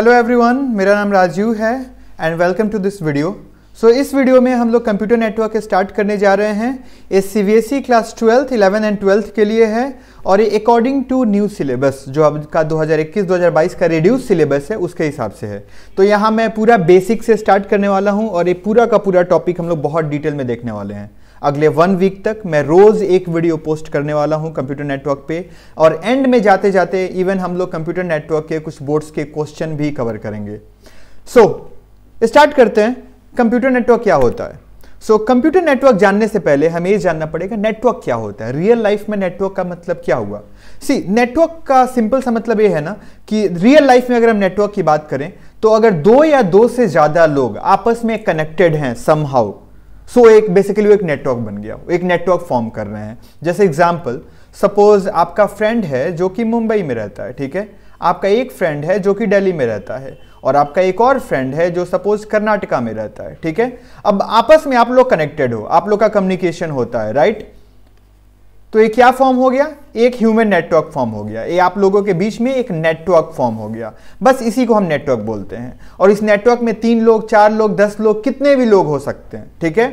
Hello everyone मेरा नाम राजीव है and welcome to this video so इस वीडियो में हम लोग कंप्यूटर नेटवर्क स्टार्ट करने जा रहे हैं ये C B S E class twelfth eleven and twelfth के लिए है और ये अकॉर्डिंग टू न्यू सिलेबस जो अब का 2021-2022 का रिड्यूस सिलेबस है उसके हिसाब से है तो यहाँ मैं पूरा बेसिक से स्टार्ट करने वाला हूँ और ये पूरा का पूरा टॉपिक हम लोग बहुत डिटेल में देखने वाले हैं अगले वन वीक तक मैं रोज़ एक वीडियो पोस्ट करने वाला हूं कंप्यूटर नेटवर्क पे और एंड में जाते जाते इवन हम लोग कंप्यूटर नेटवर्क के कुछ बोर्ड्स के क्वेश्चन भी कवर करेंगे सो so, स्टार्ट करते हैं कंप्यूटर नेटवर्क क्या होता है सो कंप्यूटर नेटवर्क जानने से पहले हमें यह जानना पड़ेगा नेटवर्क क्या होता है रियल लाइफ में नेटवर्क का मतलब क्या हुआ सी नेटवर्क का सिंपल सा मतलब ये है ना कि रियल लाइफ में अगर हम नेटवर्क की बात करें तो अगर दो या दो से ज़्यादा लोग आपस में कनेक्टेड हैं समहाउ सो so, एक बेसिकली वो एक नेटवर्क बन गया एक नेटवर्क फॉर्म कर रहे हैं जैसे एग्जाम्पल सपोज आपका फ्रेंड है जो कि मुंबई में रहता है ठीक है आपका एक फ्रेंड है जो कि दिल्ली में रहता है और आपका एक और फ्रेंड है जो सपोज कर्नाटका में रहता है ठीक है अब आपस में आप लोग कनेक्टेड हो आप लोग का कम्युनिकेशन होता है राइट तो ये क्या फॉर्म हो गया एक ह्यूमन नेटवर्क फॉर्म हो गया ये आप लोगों के बीच में एक नेटवर्क फॉर्म हो गया बस इसी को हम नेटवर्क बोलते हैं और इस नेटवर्क में तीन लोग चार लोग दस लोग कितने भी लोग हो सकते हैं ठीक है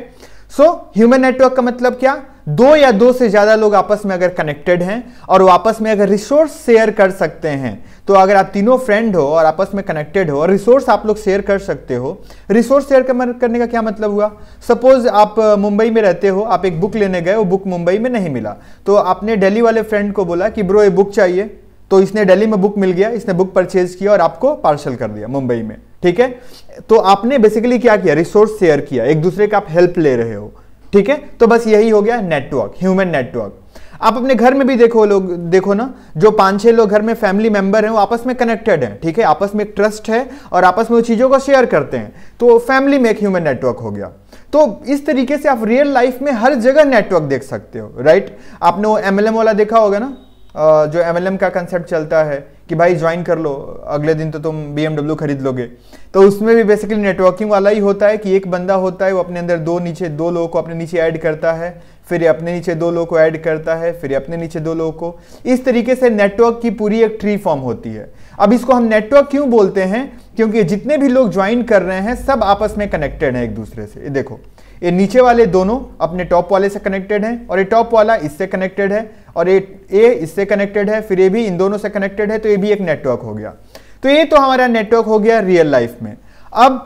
सो ह्यूमन नेटवर्क का मतलब क्या दो या दो से ज्यादा लोग आपस में अगर कनेक्टेड हैं और वो आपस में अगर रिसोर्स शेयर कर सकते हैं तो अगर आप तीनों फ्रेंड हो और आपस में कनेक्टेड हो और रिसोर्स आप लोग शेयर कर सकते हो रिसोर्स शेयर करने का क्या मतलब हुआ सपोज आप मुंबई में रहते हो आप एक बुक लेने गए वो बुक मुंबई में नहीं मिला तो आपने डेली वाले फ्रेंड को बोला कि ब्रो ये बुक चाहिए तो इसने डेली में बुक मिल गया इसने बुक परचेज किया और आपको पार्सल कर दिया मुंबई में ठीक है तो आपने बेसिकली क्या किया रिसोर्स शेयर किया एक दूसरे का आप हेल्प ले रहे हो ठीक है तो बस यही हो गया नेटवर्क ह्यूमन नेटवर्क आप अपने घर में भी देखो लोग देखो ना जो पांच छह लोग घर में फैमिली मेंबर हैं वो आपस में कनेक्टेड हैं ठीक है आपस में एक ट्रस्ट है और आपस में वो चीज़ों को शेयर करते हैं तो फैमिली में एक ह्यूमन नेटवर्क हो गया तो इस तरीके से आप रियल लाइफ में हर जगह नेटवर्क देख सकते हो राइट आपने वो एम वाला देखा होगा ना जो एम का कंसेप्ट चलता है कि भाई ज्वाइन कर लो अगले दिन तो तुम बी खरीद लोगे तो उसमें भी बेसिकली नेटवर्किंग वाला ही होता है कि एक बंदा होता है वो अपने अंदर दो नीचे दो लोगों को अपने नीचे ऐड करता है फिर अपने नीचे दो लोगों को ऐड करता है फिर अपने नीचे दो लोगों को इस तरीके से नेटवर्क की पूरी एक ट्री फॉर्म होती है अब इसको हम नेटवर्क क्यों बोलते हैं क्योंकि जितने भी लोग ज्वाइन कर रहे हैं सब आपस में कनेक्टेड हैं एक दूसरे से देखो ये नीचे वाले दोनों अपने टॉप वाले से कनेक्टेड हैं और ये टॉप वाला इससे कनेक्टेड है और ये ए इससे कनेक्टेड है फिर ये भी इन दोनों से कनेक्टेड है तो ये भी एक नेटवर्क हो गया तो ये तो हमारा नेटवर्क हो गया रियल लाइफ में अब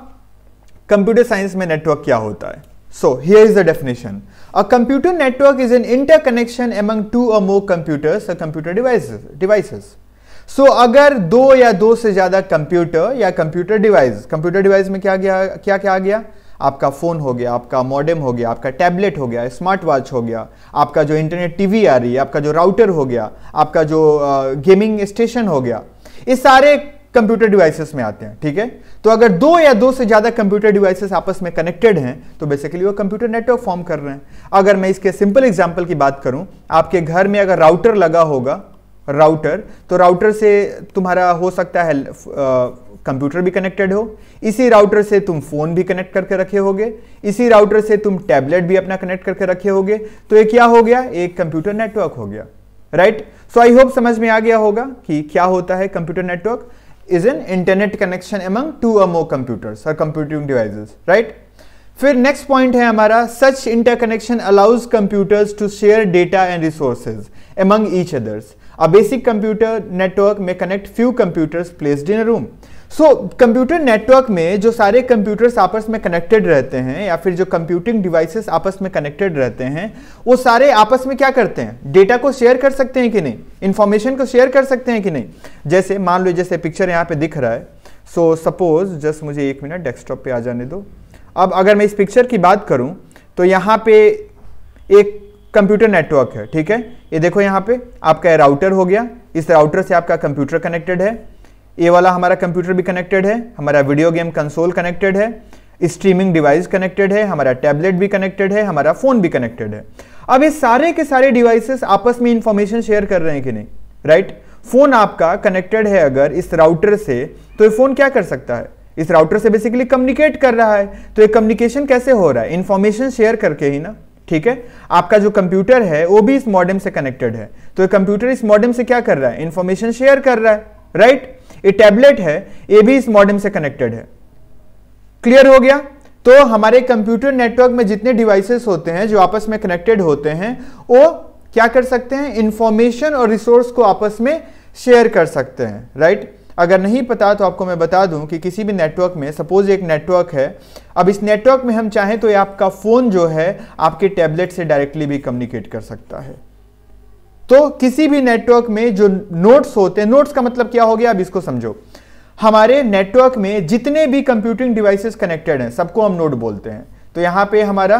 कंप्यूटर साइंस में नेटवर्क क्या होता है so here is the definition a computer network is an interconnection among two more computers or computer devices so So अगर दो या दो से ज्यादा कंप्यूटर या कंप्यूटर डिवाइस कंप्यूटर डिवाइस में क्या गया क्या क्या आ गया आपका फ़ोन हो गया आपका मॉडेम हो गया आपका टैबलेट हो गया स्मार्ट वॉच हो गया आपका जो इंटरनेट टीवी आ रही है आपका जो राउटर हो गया आपका जो गेमिंग स्टेशन हो गया ये सारे कंप्यूटर डिवाइसेस में आते हैं ठीक है तो अगर दो या दो से ज्यादा कंप्यूटर डिवाइसेस आपस में कनेक्टेड हैं तो बेसिकली वो कंप्यूटर नेटवर्क फॉर्म कर रहे हैं अगर मैं इसके सिंपल एग्जांपल की बात करूं आपके घर में अगर राउटर लगा होगा राउटर तो राउटर से तुम्हारा हो सकता है कंप्यूटर भी कनेक्टेड हो इसी राउटर से तुम फोन भी कनेक्ट करके रखे होगे इसी राउटर से तुम टैबलेट भी अपना कनेक्ट करके रखे होगे तो ये क्या हो गया एक कंप्यूटर नेटवर्क हो गया राइट सो आई होप समझ में आ गया होगा कि क्या होता है computer network is an internet connection among two अमो कंप्यूटर्स और कंप्यूटिंग डिवाइसेस राइट फिर नेक्स्ट पॉइंट है हमारा such interconnection allows computers to share data and resources among each others a basic computer network में connect few computers placed in a room so computer network में जो सारे computers आपस में connected रहते हैं या फिर जो कंप्यूटिंग डिवाइसेस आपस में कनेक्टेड रहते हैं वो सारे आपस में क्या करते हैं डेटा को शेयर कर सकते हैं कि नहीं इन्फॉर्मेशन को शेयर कर सकते हैं कि नहीं जैसे मान लो जैसे पिक्चर यहाँ पे दिख रहा है सो सपोज जस्ट मुझे एक मिनट डेस्कटॉप पे आ जाने दो अब अगर मैं इस पिक्चर की बात करूँ तो यहाँ पे एक कंप्यूटर नेटवर्क है ठीक है ये देखो यहाँ पे आपका राउटर हो गया इस राउटर से आपका कंप्यूटर कनेक्टेड है ये वाला हमारा कंप्यूटर भी कनेक्टेड है हमारा वीडियो गेम कंसोल कनेक्टेड है स्ट्रीमिंग डिवाइस कनेक्टेड है हमारा टैबलेट भी कनेक्टेड है हमारा फोन भी कनेक्टेड है अब ये सारे के सारे डिवाइसेस आपस में इंफॉर्मेशन शेयर कर रहे हैं कि नहीं राइट right? फोन आपका कनेक्टेड है अगर इस राउटर से तो ये फोन क्या कर सकता है इस राउटर से बेसिकली कम्युनिकेट कर रहा है तो ये कम्युनिकेशन कैसे हो रहा है इंफॉर्मेशन शेयर करके ही ना ठीक है आपका जो कंप्यूटर है वो भी इस मॉडेम से कनेक्टेड है तो ये कंप्यूटर इस मॉडेम से क्या कर रहा है इंफॉर्मेशन शेयर कर रहा है राइट right? ये टैबलेट है ये भी इस मॉडेम से कनेक्टेड है क्लियर हो गया तो हमारे कंप्यूटर नेटवर्क में जितने डिवाइसेस होते हैं जो आपस में कनेक्टेड होते हैं वो क्या कर सकते हैं इंफॉर्मेशन और रिसोर्स को आपस में शेयर कर सकते हैं राइट अगर नहीं पता तो आपको मैं बता दूं कि किसी भी नेटवर्क में सपोज एक नेटवर्क है अब इस नेटवर्क में हम चाहें तो ये आपका फ़ोन जो है आपके टैबलेट से डायरेक्टली भी कम्युनिकेट कर सकता है तो किसी भी नेटवर्क में जो नोट्स होते हैं नोट्स का मतलब क्या हो गया अब इसको समझो हमारे नेटवर्क में जितने भी कंप्यूटिंग डिवाइसेस कनेक्टेड हैं सबको हम नोड बोलते हैं तो यहां पे हमारा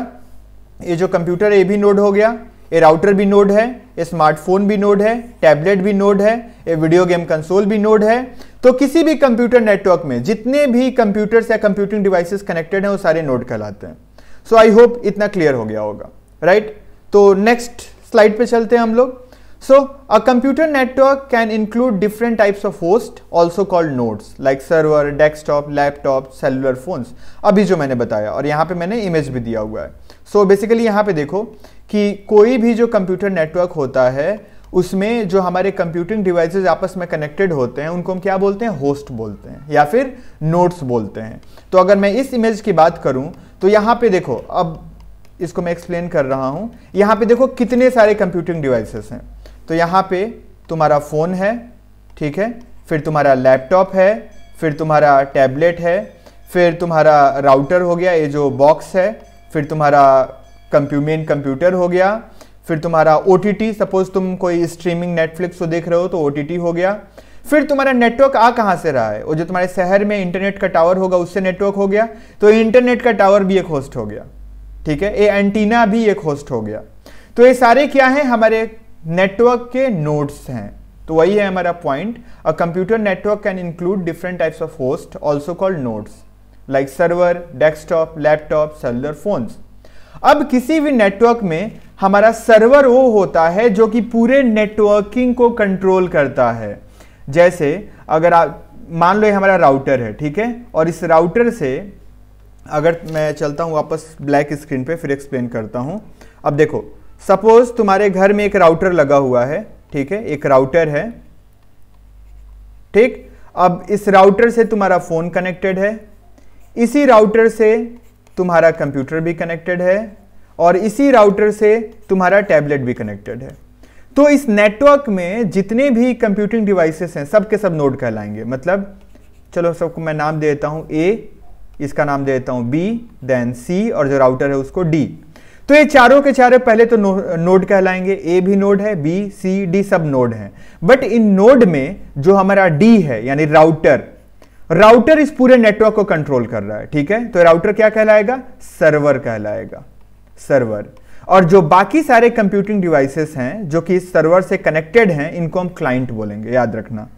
ये जो कंप्यूटर है ये भी नोड हो गया ये राउटर भी नोड है ये स्मार्टफोन भी नोड है टैबलेट भी नोड है ये वीडियो गेम कंसोल भी नोड है तो किसी भी कंप्यूटर नेटवर्क में जितने भी कंप्यूटर्स या कंप्यूटिंग डिवाइसेस कनेक्टेड हैं वो सारे नोड कहलाते हैं सो आई होप इतना क्लियर हो गया होगा राइट right? तो नेक्स्ट स्लाइड पे चलते हैं हम लोग So a computer network can include different types of host also called nodes like server, desktop, laptop, cellular phones अभी जो मैंने बताया और यहाँ पे मैंने इमेज भी दिया हुआ है So बेसिकली यहाँ पे देखो कि कोई भी जो कंप्यूटर नेटवर्क होता है उसमें जो हमारे कंप्यूटिंग डिवाइसेज आपस में कनेक्टेड होते हैं उनको हम क्या बोलते हैं होस्ट बोलते हैं या फिर नोट्स बोलते हैं तो अगर मैं इस इमेज की बात करूं तो यहाँ पे देखो अब इसको मैं एक्सप्लेन कर रहा हूँ यहाँ पे देखो कितने सारे कंप्यूटिंग डिवाइसेस हैं तो यहाँ पे तुम्हारा फ़ोन है ठीक है फिर तुम्हारा लैपटॉप है फिर तुम्हारा टैबलेट है फिर तुम्हारा राउटर हो गया ये जो बॉक्स है फिर तुम्हारा कंप्यूमेन कंप्यूटर हो गया फिर तुम्हारा ओ सपोज तुम कोई स्ट्रीमिंग नेटफ्लिक्स को देख रहे हो तो ओ हो गया फिर तुम्हारा नेटवर्क आ कहाँ से रहा है वो जो तुम्हारे शहर में इंटरनेट का टावर होगा उससे नेटवर्क हो गया तो इंटरनेट का टावर भी एक होस्ट हो गया ठीक है ये एंटीना भी एक होस्ट हो गया तो ये सारे क्या है हमारे नेटवर्क के नोड्स हैं तो वही है हमारा point a computer network can include different types of host also called nodes like server desktop laptop cellular phones अब किसी भी नेटवर्क में हमारा सर्वर वो होता है जो कि पूरे नेटवर्किंग को कंट्रोल करता है जैसे अगर आप मान लो ये हमारा राउटर है ठीक है और इस राउटर से अगर मैं चलता हूँ वापस ब्लैक स्क्रीन पे फिर एक्सप्लेन करता हूँ अब देखो सपोज तुम्हारे घर में एक राउटर लगा हुआ है ठीक है एक राउटर है ठीक अब इस राउटर से तुम्हारा फोन कनेक्टेड है इसी राउटर से तुम्हारा कंप्यूटर भी कनेक्टेड है और इसी राउटर से तुम्हारा टैबलेट भी कनेक्टेड है तो इस नेटवर्क में जितने भी कंप्यूटिंग डिवाइसेस हैं सब के सब नोड कहलाएंगे मतलब चलो सबको मैं नाम दे देता हूं ए इसका नाम दे देता हूं बी देन सी और जो राउटर है उसको डी तो ये चारों के चारों पहले तो नो, नोड कहलाएंगे ए भी नोड है बी सी डी सब नोड है बट इन नोड में जो हमारा डी है यानी राउटर राउटर इस पूरे नेटवर्क को कंट्रोल कर रहा है ठीक है तो राउटर क्या कहलाएगा सर्वर कहलाएगा सर्वर और जो बाकी सारे कंप्यूटिंग डिवाइसेस हैं जो कि इस सर्वर से कनेक्टेड हैं इनको हम क्लाइंट बोलेंगे याद रखना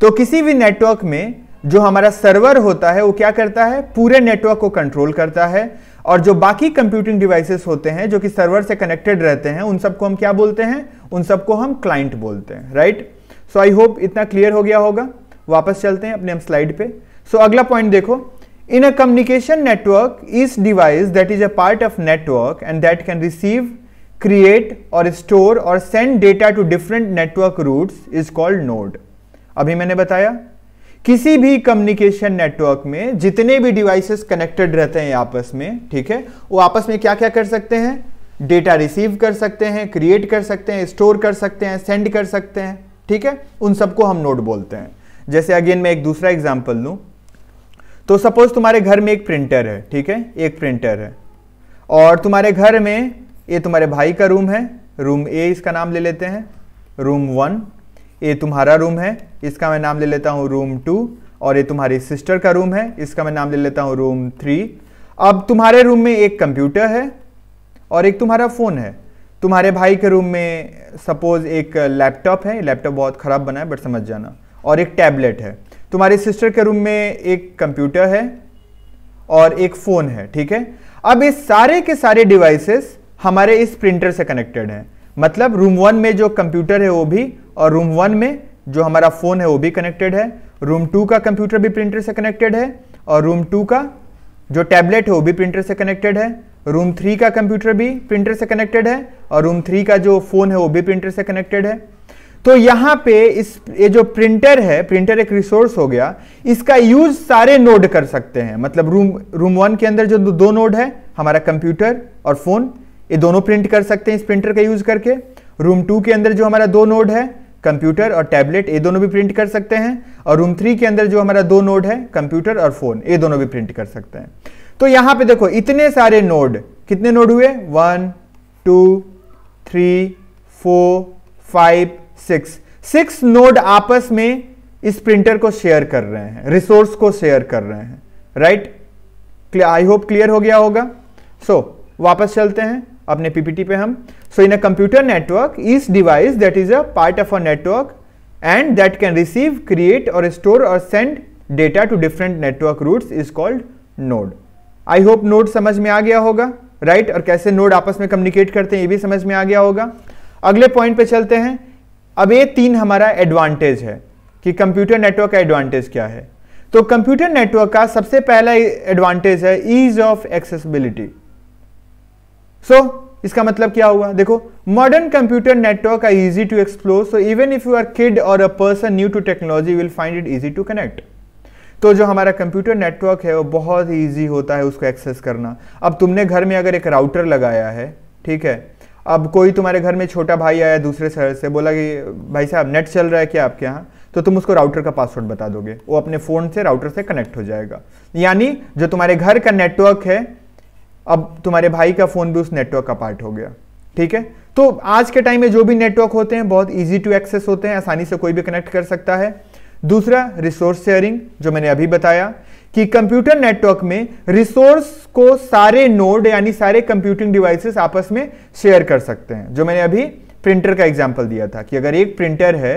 तो किसी भी नेटवर्क में जो हमारा सर्वर होता है वो क्या करता है पूरे नेटवर्क को कंट्रोल करता है और जो बाकी कंप्यूटिंग डिवाइसेस होते हैं जो कि सर्वर से कनेक्टेड रहते हैं उन सबको हम क्या बोलते हैं उन सबको हम क्लाइंट बोलते हैं राइट सो आई होप इतना क्लियर हो गया होगा वापस चलते हैं अपने हम स्लाइड पे सो so, अगला पॉइंट देखो in a communication network is device that is a part of network and that can receive create और स्टोर और send data to different network route is called node अभी मैंने बताया किसी भी कम्युनिकेशन नेटवर्क में जितने भी डिवाइसेस कनेक्टेड रहते हैं आपस में ठीक है वो आपस में क्या क्या कर सकते हैं डेटा रिसीव कर सकते हैं क्रिएट कर सकते हैं स्टोर कर सकते हैं सेंड कर सकते हैं ठीक है उन सबको हम नोट बोलते हैं जैसे अगेन मैं एक दूसरा एग्जाम्पल लू तो सपोज तुम्हारे घर में एक प्रिंटर है ठीक है एक प्रिंटर है और तुम्हारे घर में ये तुम्हारे भाई का रूम है रूम ए इसका नाम ले लेते हैं रूम वन ये तुम्हारा रूम है इसका मैं नाम ले लेता हूँ रूम टू और ये तुम्हारी सिस्टर का रूम है इसका मैं नाम ले लेता हूँ रूम थ्री अब तुम्हारे रूम में एक कंप्यूटर है और एक तुम्हारा फ़ोन है तुम्हारे भाई के रूम में सपोज एक लैपटॉप है लैपटॉप बहुत ख़राब बना है बट समझ जाना और एक टैबलेट है तुम्हारे सिस्टर के रूम में एक कंप्यूटर है और एक फ़ोन है ठीक है अब ये सारे के सारे डिवाइसेस हमारे इस प्रिंटर से कनेक्टेड हैं मतलब रूम वन में जो कंप्यूटर है वो भी और रूम वन में जो हमारा फ़ोन है वो भी कनेक्टेड है रूम टू का कंप्यूटर भी प्रिंटर से कनेक्टेड है और रूम टू का जो टैबलेट है वो भी प्रिंटर से कनेक्टेड है रूम थ्री का कंप्यूटर भी प्रिंटर से कनेक्टेड है और रूम थ्री का जो फ़ोन है वो भी प्रिंटर से कनेक्टेड है तो यहां पे इस ये जो प्रिंटर है प्रिंटर एक रिसोर्स हो गया इसका यूज सारे नोड कर सकते हैं मतलब रूम रूम वन के अंदर जो दो नोड है हमारा कंप्यूटर और फ़ोन ये दोनों प्रिंट कर सकते हैं इस प्रिंटर का यूज करके रूम टू के अंदर जो हमारा दो नोड है कंप्यूटर और टैबलेट ये दोनों भी प्रिंट कर सकते हैं और रूम थ्री के अंदर जो हमारा दो नोड है कंप्यूटर और फोन ये दोनों भी प्रिंट कर सकते हैं तो यहां पे देखो इतने सारे नोड कितने नोड हुए one two three four five six six node आपस में इस प्रिंटर को शेयर कर रहे हैं रिसोर्स को शेयर कर रहे हैं राइट आई होप क्लियर हो गया होगा सो so, वापस चलते हैं अपने पीपीटी पे हम so in a computer network is device that is a part of a network and that can receive create और स्टोर और send data to different network routes is called node I hope node समझ में आ गया होगा right right? और कैसे node आपस में कम्युनिकेट करते हैं ये भी समझ में आ गया होगा अगले पॉइंट पे चलते हैं अब ये तीन हमारा एडवांटेज है कि कंप्यूटर नेटवर्क का एडवांटेज क्या है तो कंप्यूटर नेटवर्क का सबसे पहला एडवांटेज है ease of accessibility so so, इसका मतलब क्या हुआ देखो modern computer network are easy to explore so even if you are kid और a person new to technology will find it easy to connect तो जो हमारा कंप्यूटर नेटवर्क है वो बहुत ही ईजी होता है उसको एक्सेस करना अब तुमने घर में अगर एक राउटर लगाया है ठीक है अब कोई तुम्हारे घर में छोटा भाई आया दूसरे शहर से बोला कि भाई साहब नेट चल रहा है क्या आपके यहाँ तो तुम उसको राउटर का पासवर्ड बता दोगे वो अपने फ़ोन से राउटर से कनेक्ट हो जाएगा यानी जो तुम्हारे घर का नेटवर्क है अब तुम्हारे भाई का फ़ोन भी उस नेटवर्क का पार्ट हो गया ठीक है तो आज के टाइम में जो भी नेटवर्क होते हैं बहुत ईजी टू एक्सेस होते हैं आसानी से कोई भी कनेक्ट कर सकता है दूसरा रिसोर्स शेयरिंग जो मैंने अभी बताया कि कंप्यूटर नेटवर्क में रिसोर्स को सारे नोड यानी सारे कंप्यूटिंग डिवाइसेस आपस में शेयर कर सकते हैं जो मैंने अभी प्रिंटर का एग्जाम्पल दिया था कि अगर एक प्रिंटर है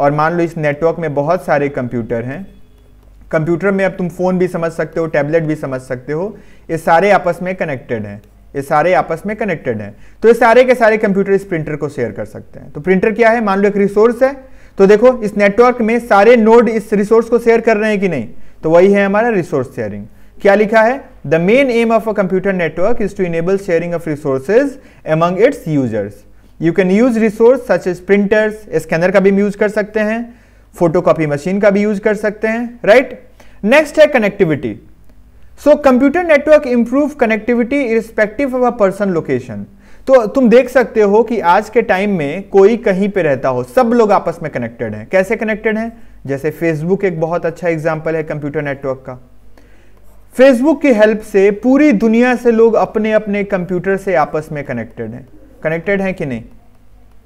और मान लो इस नेटवर्क में बहुत सारे कंप्यूटर हैं कंप्यूटर में अब तुम फोन भी समझ सकते हो टैबलेट भी समझ सकते हो ये सारे आपस में कनेक्टेड हैं ये सारे आपस में कनेक्टेड हैं तो ये सारे के सारे कंप्यूटर इस प्रिंटर को शेयर कर सकते हैं तो प्रिंटर क्या है मान लो एक रिसोर्स है तो देखो इस नेटवर्क में सारे नोड इस रिसोर्स को शेयर कर रहे हैं कि नहीं तो वही है हमारा रिसोर्स शेयरिंग क्या लिखा है the main aim of a computer network is to enable sharing of resources among its users you can use resource such as printers scanner का भी यूज कर सकते हैं फोटोकॉपी मशीन का भी यूज कर सकते हैं राइट नेक्स्ट है connectivity so computer network improve connectivity irrespective of a person location तो तुम देख सकते हो कि आज के टाइम में कोई कहीं पे रहता हो सब लोग आपस में कनेक्टेड हैं कैसे कनेक्टेड हैं जैसे फेसबुक एक बहुत अच्छा एग्जाम्पल है कंप्यूटर नेटवर्क का फेसबुक की हेल्प से पूरी दुनिया से लोग अपने अपने कंप्यूटर से आपस में कनेक्टेड हैं कनेक्टेड हैं कि नहीं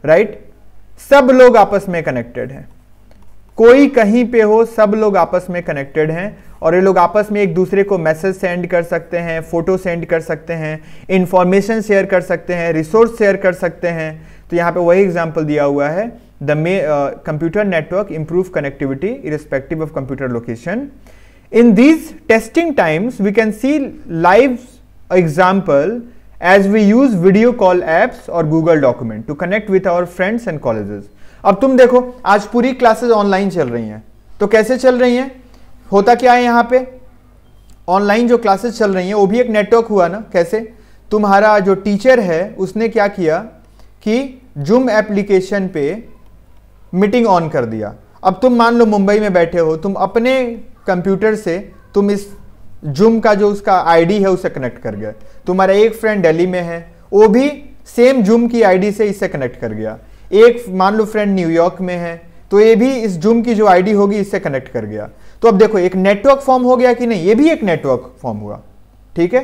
राइट right? सब लोग आपस में कनेक्टेड हैं कोई कहीं पे हो सब लोग आपस में कनेक्टेड हैं और ये लोग आपस में एक दूसरे को मैसेज सेंड कर सकते हैं फ़ोटो सेंड कर सकते हैं इंफॉर्मेशन शेयर कर सकते हैं रिसोर्स शेयर कर सकते हैं तो यहाँ पे वही एग्जाम्पल दिया हुआ है the may computer network improve connectivity irrespective of computer location in these testing times we can see live example as we use video call apps और Google document to connect with our friends and colleges अब तुम देखो आज पूरी classes online चल रही हैं तो कैसे चल रही हैं होता क्या है यहाँ पे ऑनलाइन जो क्लासेस चल रही हैं वो भी एक नेटवर्क हुआ ना कैसे तुम्हारा जो टीचर है उसने क्या किया कि जूम एप्लीकेशन पे मीटिंग ऑन कर दिया अब तुम मान लो मुंबई में बैठे हो तुम अपने कंप्यूटर से तुम इस जूम का जो उसका आईडी है उसे कनेक्ट कर गया तुम्हारा एक फ्रेंड दिल्ली में है वो भी सेम जूम की आईडी से इसे कनेक्ट कर गया एक मान लो फ्रेंड न्यूयॉर्क में है तो ये भी इस जूम की जो आईडी होगी इससे कनेक्ट कर गया तो अब देखो एक नेटवर्क फॉर्म हो गया कि नहीं ये भी एक नेटवर्क फॉर्म हुआ ठीक है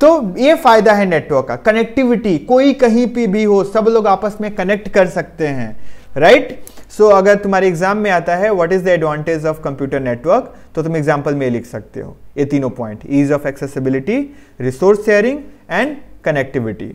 तो ये फायदा है नेटवर्क का कनेक्टिविटी कोई कहीं पे भी हो सब लोग आपस में कनेक्ट कर सकते हैं राइट right? सो so, अगर तुम्हारे एग्जाम में आता है what is the advantage of computer network तो तुम एग्जाम्पल में लिख सकते हो ये तीनों point ease of accessibility resource sharing and connectivity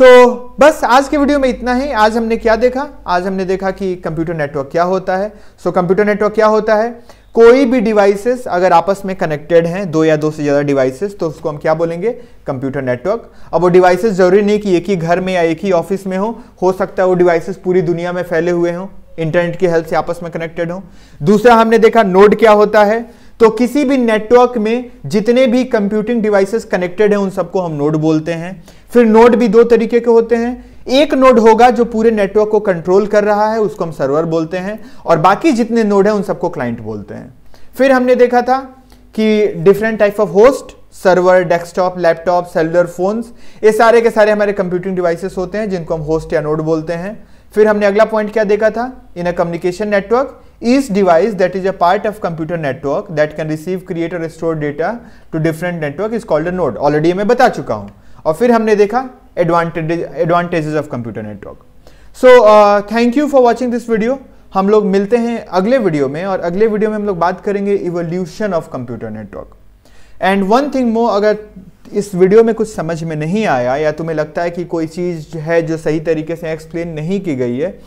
so बस आज के वीडियो में इतना ही आज हमने क्या देखा आज हमने देखा कि कंप्यूटर नेटवर्क क्या होता है सो कंप्यूटर नेटवर्क क्या होता है कोई भी डिवाइसेस अगर आपस में कनेक्टेड हैं दो या दो से ज़्यादा डिवाइसेस तो उसको हम क्या बोलेंगे कंप्यूटर नेटवर्क अब वो डिवाइसेस जरूरी नहीं कि एक ही घर में या एक ही ऑफिस में हो हो सकता है वो डिवाइसेस पूरी दुनिया में फैले हुए हों इंटरनेट की हेल्प से आपस में कनेक्टेड हो दूसरा हमने देखा नोड क्या होता है तो किसी भी नेटवर्क में जितने भी कंप्यूटिंग डिवाइसेस कनेक्टेड हैं उन सबको हम नोड बोलते हैं फिर नोड भी दो तरीके के होते हैं एक नोड होगा जो पूरे नेटवर्क को कंट्रोल कर रहा है उसको हम सर्वर बोलते हैं और बाकी जितने नोड हैं उन सबको क्लाइंट बोलते हैं फिर हमने देखा था कि different type of host server desktop laptop cellular phones ये सारे के सारे हमारे कंप्यूटिंग डिवाइसेस होते हैं जिनको हम होस्ट या नोड बोलते हैं फिर हमने अगला पॉइंट क्या देखा था in a communication network is device that is a part of computer network that can receive create और store data to different network is called a node मैं बता चुका हूं और फिर हमने देखा advantages of computer network so thank you for watching this video हम लोग मिलते हैं अगले वीडियो में और अगले वीडियो में हम लोग बात करेंगे evolution of computer network and one thing मो अगर इस वीडियो में कुछ समझ में नहीं आया या तुम्हें लगता है कि कोई चीज़ है जो सही तरीके से एक्सप्लेन नहीं की गई है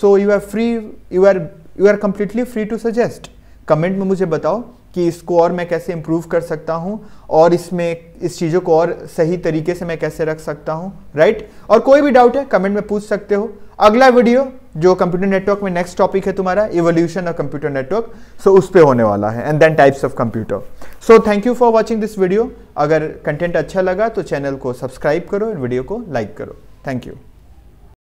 so you are free you are you are completely free to suggest comment में मुझे बताओ कि इसको और मैं कैसे इम्प्रूव कर सकता हूँ और इसमें इस चीज़ों को और सही तरीके से मैं कैसे रख सकता हूँ राइट और कोई भी डाउट है कमेंट में पूछ सकते हो अगला वीडियो जो कंप्यूटर नेटवर्क में नेक्स्ट टॉपिक है तुम्हारा evolution of computer network so उस पर होने वाला है and then types of computer so thank you for watching this video अगर कंटेंट अच्छा लगा तो चैनल को सब्सक्राइब करो और वीडियो को लाइक करो थैंक यू